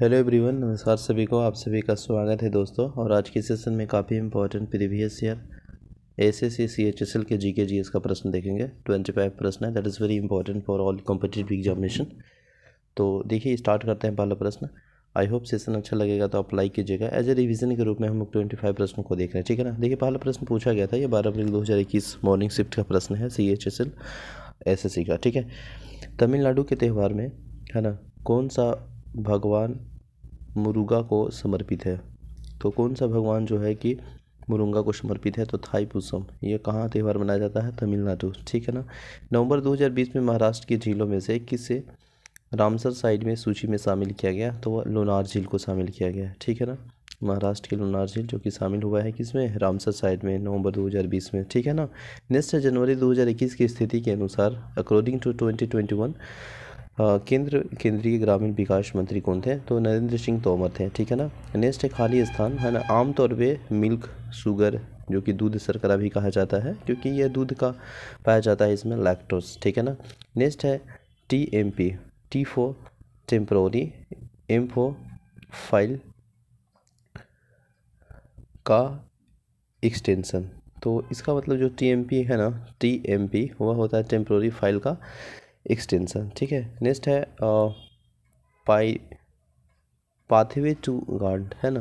hello everyone नमस्कार सभी को आप सभी का स्वागत है दोस्तों और आज के सेशन में काफ़ी important previous year S S C C H S L के जी के जी एस का प्रश्न देखेंगे ट्वेंटी फाइव प्रश्न है that is very important for all competitive examination तो देखिए स्टार्ट करते हैं पहला प्रश्न आई होप सेशन अच्छा लगेगा तो अप्लाई कीजिएगा एज ए रिविजन के रूप में हम लोग ट्वेंटी फाइव प्रश्नों को देख रहे हैं ठीक है ना देखिए पहला प्रश्न पूछा गया था ये बारह अप्रैल दो हज़ार इक्कीस मॉर्निंग शिफ्ट का प्रश्न है C H S L S S C का ठीक है तमिलनाडु के त्यौहार में है ना कौन सा भगवान मुरुगा को समर्पित है तो कौन सा भगवान जो है कि मुरुंगा को समर्पित है तो थाई पुसम ये कहाँ त्यौहार मनाया जाता है तमिलनाडु ठीक है ना नवंबर 2020 में महाराष्ट्र की झीलों में से किसे रामसर साइड में सूची में शामिल किया गया तो वह लोनार झील को शामिल किया गया ठीक है ना महाराष्ट्र की लोनार झील जो कि शामिल हुआ है किसमें रामसर साइड में नवंबर 2020 में ठीक है ना नेक्स्ट जनवरी 2021 की स्थिति के अनुसार अकॉर्डिंग टू 2021 केंद्र केंद्रीय ग्रामीण विकास मंत्री कौन थे तो नरेंद्र सिंह तोमर थे ठीक है ना नेक्स्ट है खाली स्थान है ना आमतौर पर मिल्क शुगर जो कि दूध शर्करा भी कहा जाता है क्योंकि यह दूध का पाया जाता है इसमें लैक्टोज ठीक है ना नेक्स्ट है T M P T for temporary M for file का एक्सटेंशन तो इसका मतलब जो टी एम पी है ना टी एम पी वह होता है टेम्प्रोरी फाइल का एक्सटेंशन ठीक है नेक्स्ट है पाई पाथवे टू गॉन्ड है ना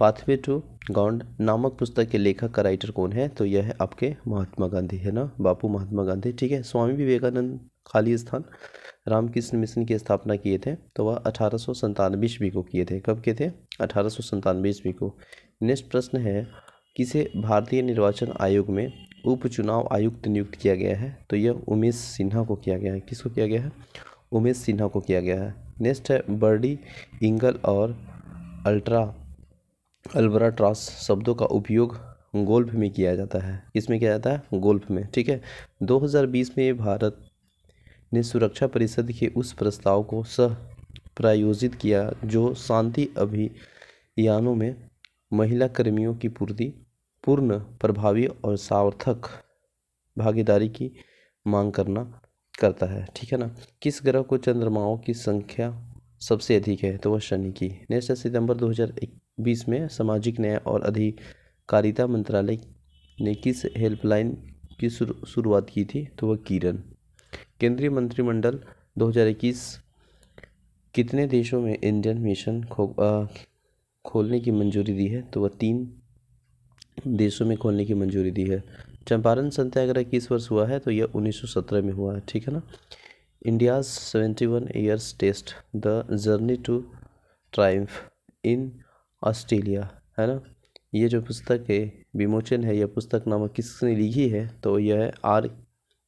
पाथवे टू गॉन्ड नामक पुस्तक के लेखक का राइटर कौन है तो यह है आपके महात्मा गांधी है ना बापू महात्मा गांधी ठीक है स्वामी विवेकानंद खाली स्थान रामकृष्ण मिशन की स्थापना किए थे तो वह अठारह सौ संतानवे ईस्वी को किए थे कब किए थे अठारह सौ संतानवे ईस्वी को नेक्स्ट प्रश्न है किसे भारतीय निर्वाचन आयोग में उपचुनाव आयुक्त नियुक्त किया गया है तो यह उमेश सिन्हा को किया गया है किसको किया गया है उमेश सिन्हा को किया गया है नेक्स्ट है बर्डी इंगल और अल्ट्रा अल्बरा ट्रॉस शब्दों का उपयोग गोल्फ में किया जाता है इसमें किया जाता है गोल्फ में ठीक है 2020 में भारत ने सुरक्षा परिषद के उस प्रस्ताव को सह प्रायोजित किया जो शांति अभियानों में महिला कर्मियों की पूर्ति पूर्ण प्रभावी और सार्थक भागीदारी की मांग करना करता है ठीक है ना किस ग्रह को चंद्रमाओं की संख्या सबसे अधिक है तो वह शनि की नेक्स्ट है सितंबर 2020 में सामाजिक न्याय और अधिकारिता मंत्रालय ने किस हेल्पलाइन की शुरुआत की थी तो वह किरण केंद्रीय मंत्रिमंडल 2021 कितने देशों में इंडियन मिशन खो, आ, खोलने की मंजूरी दी है तो वह तीन देशों में खोलने की मंजूरी दी है चंपारण सत्याग्रह किस वर्ष हुआ है तो यह 1917 में हुआ है ठीक है ना India seventy one years test the journey to triumph in Australia है ना ये जो पुस्तक है विमोचन है यह पुस्तक नामक किसने लिखी है तो यह है आर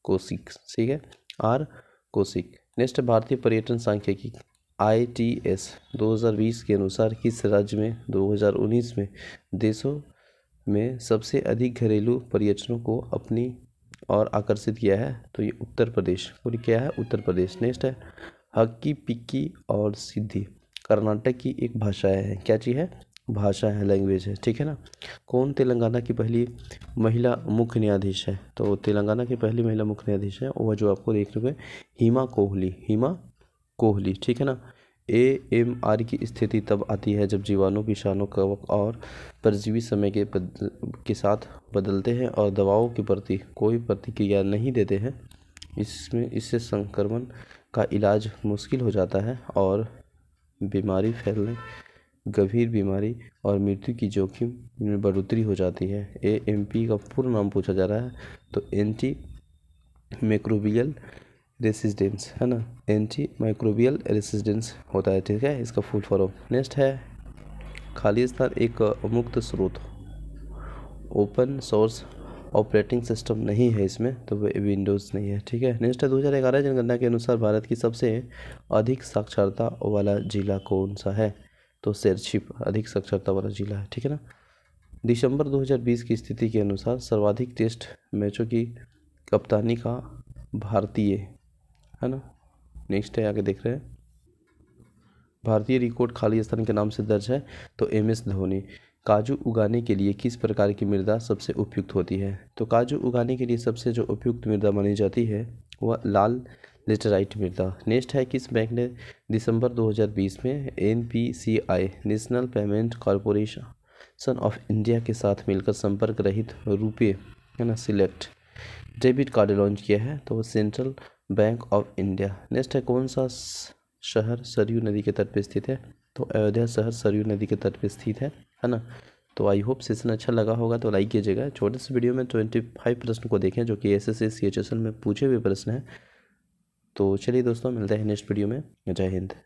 कोशिक ठीक है आर कोशिक नेक्स्ट भारतीय पर्यटन सांख्यिकी आई टी एस दो हज़ार बीस के अनुसार किस राज्य में दो हज़ार उन्नीस में देशों में सबसे अधिक घरेलू पर्यटनों को अपनी और आकर्षित किया है तो ये उत्तर प्रदेश और क्या है उत्तर प्रदेश नेक्स्ट है हक्की पिक्की और सिद्धि कर्नाटक की एक भाषा है क्या चीज़ है भाषा है लैंग्वेज है ठीक है ना कौन तेलंगाना की पहली महिला मुख्य न्यायाधीश है तो तेलंगाना की पहली महिला मुख्य न्यायाधीश है वह जो आपको देख रहे हैं हीमा कोहली हीमा कोहली ठीक है ना ए एम आर की स्थिति तब आती है जब जीवाणु विषाणु कवक और परजीवी समय के के साथ बदलते हैं और दवाओं के प्रति कोई प्रतिक्रिया नहीं देते हैं इसमें इससे संक्रमण का इलाज मुश्किल हो जाता है और बीमारी फैलने गंभीर बीमारी और मृत्यु की जोखिम में बढ़ोतरी हो जाती है ए एम पी का पूर्ण नाम पूछा जा रहा है तो एंटी मैक्रोबियल रेसिस्टेंस है ना एंटी माइक्रोबियल रेसिस्टेंस होता है ठीक है इसका फुल फॉर्म नेक्स्ट है खाली स्थान एक मुक्त स्रोत ओपन सोर्स ऑपरेटिंग सिस्टम नहीं है इसमें तो विंडोज़ नहीं है ठीक है नेक्स्ट है दो हज़ार ग्यारह जनगणना के अनुसार भारत की सबसे अधिक साक्षरता वाला जिला कौन सा है तो सेरछिप अधिक साक्षरता वाला जिला है ठीक है ना दिसंबर 2020 की स्थिति के अनुसार सर्वाधिक टेस्ट मैचों की कप्तानी का भारतीय है ना नेक्स्ट है आगे देख रहे हैं भारतीय रिकॉर्ड खाली स्थान के नाम से दर्ज है तो एम एस धोनी काजू उगाने के लिए किस प्रकार की मृदा सबसे उपयुक्त होती है तो काजू उगाने के लिए सबसे जो उपयुक्त मृदा मानी जाती है वह लाल लेटराइट मृदा नेक्स्ट है किस बैंक ने दिसंबर 2020 में N National Payment Corporation of India के साथ मिलकर संपर्क रहित रुपये है ना सिलेक्ट डेबिट कार्ड लॉन्च किया है तो Central Bank of India next है कौन सा शहर सरयू नदी के तट पर स्थित है तो अयोध्या शहर सरयू नदी के तट पर स्थित है है ना तो आई होप सेशन अच्छा लगा होगा तो लाइक कीजिएगा छोटे से वीडियो में ट्वेंटी फाइव प्रश्न को देखें जो कि S S C H S L में पूछे हुए प्रश्न हैं तो चलिए दोस्तों मिलते हैं नेक्स्ट वीडियो में जय हिंद